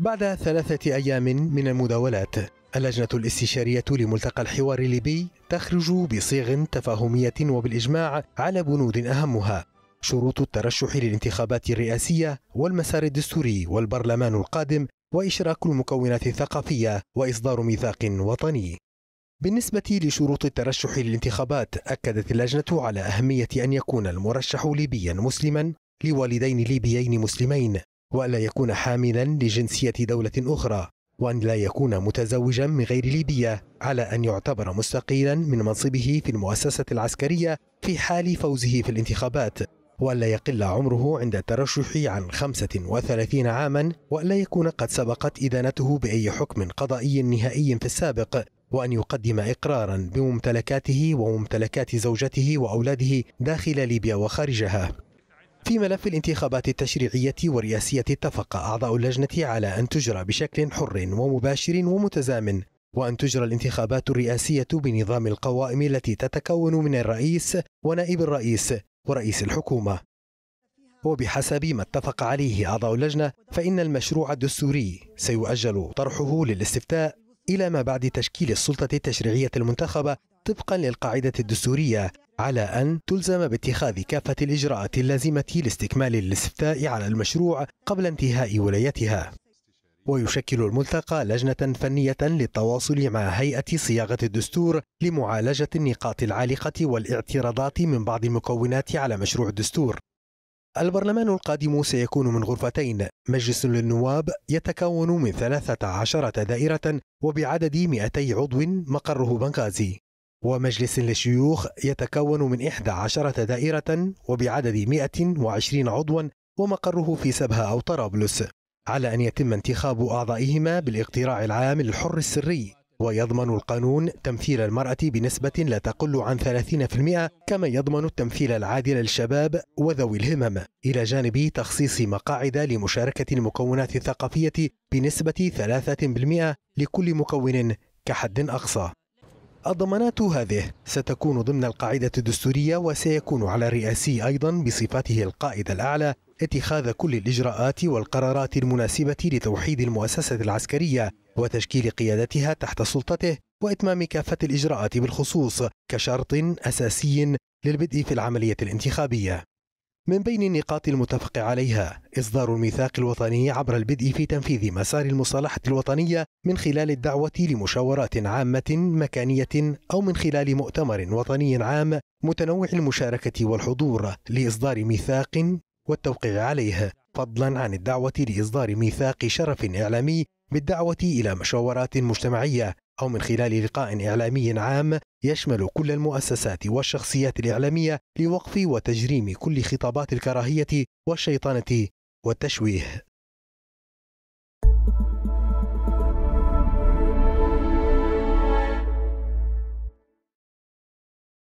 بعد ثلاثة أيام من المداولات اللجنة الاستشارية لملتقى الحوار الليبي تخرج بصيغ تفاهمية وبالإجماع على بنود أهمها شروط الترشح للانتخابات الرئاسية والمسار الدستوري والبرلمان القادم وإشراك المكونات الثقافية وإصدار ميثاق وطني بالنسبة لشروط الترشح للانتخابات أكدت اللجنة على أهمية أن يكون المرشح ليبيا مسلما لوالدين ليبيين مسلمين وألا يكون حاملا لجنسية دولة أخرى وأن لا يكون متزوجا من غير ليبية على أن يعتبر مستقيلا من منصبه في المؤسسة العسكرية في حال فوزه في الانتخابات وألا يقل عمره عند الترشح عن 35 عاما وألا يكون قد سبقت إدانته بأي حكم قضائي نهائي في السابق وأن يقدم إقرارا بممتلكاته وممتلكات زوجته وأولاده داخل ليبيا وخارجها في ملف الانتخابات التشريعية والرئاسية اتفق أعضاء اللجنة على أن تجرى بشكل حر ومباشر ومتزامن وأن تجرى الانتخابات الرئاسية بنظام القوائم التي تتكون من الرئيس ونائب الرئيس ورئيس الحكومة وبحسب ما اتفق عليه أعضاء اللجنة فإن المشروع الدستوري سيؤجل طرحه للاستفتاء إلى ما بعد تشكيل السلطة التشريعية المنتخبة طبقا للقاعدة الدستورية على أن تلزم باتخاذ كافة الإجراءات اللازمة لاستكمال الاستفتاء على المشروع قبل انتهاء ولايتها ويشكل الملتقى لجنة فنية للتواصل مع هيئة صياغة الدستور لمعالجة النقاط العالقة والاعتراضات من بعض المكونات على مشروع الدستور. البرلمان القادم سيكون من غرفتين مجلس للنواب يتكون من 13 دائرة وبعدد 200 عضو مقره بنغازي ومجلس للشيوخ يتكون من 11 دائرة وبعدد 120 عضوا ومقره في سبها أو طرابلس على أن يتم انتخاب أعضائهما بالاقتراع العام الحر السري ويضمن القانون تمثيل المرأة بنسبة لا تقل عن 30% كما يضمن التمثيل العادل للشباب وذوي الهمم إلى جانب تخصيص مقاعد لمشاركة المكونات الثقافية بنسبة 3% لكل مكون كحد أقصى الضمانات هذه ستكون ضمن القاعدة الدستورية وسيكون على الرئاسي أيضا بصفته القائد الأعلى اتخاذ كل الإجراءات والقرارات المناسبة لتوحيد المؤسسة العسكرية وتشكيل قيادتها تحت سلطته وإتمام كافة الإجراءات بالخصوص كشرط أساسي للبدء في العملية الانتخابية من بين النقاط المتفق عليها إصدار الميثاق الوطني عبر البدء في تنفيذ مسار المصالحة الوطنية من خلال الدعوة لمشاورات عامة مكانية أو من خلال مؤتمر وطني عام متنوع المشاركة والحضور لإصدار ميثاق والتوقيع عليه فضلا عن الدعوة لإصدار ميثاق شرف إعلامي بالدعوة إلى مشاورات مجتمعية أو من خلال لقاء إعلامي عام يشمل كل المؤسسات والشخصيات الإعلامية لوقف وتجريم كل خطابات الكراهية والشيطنة والتشويه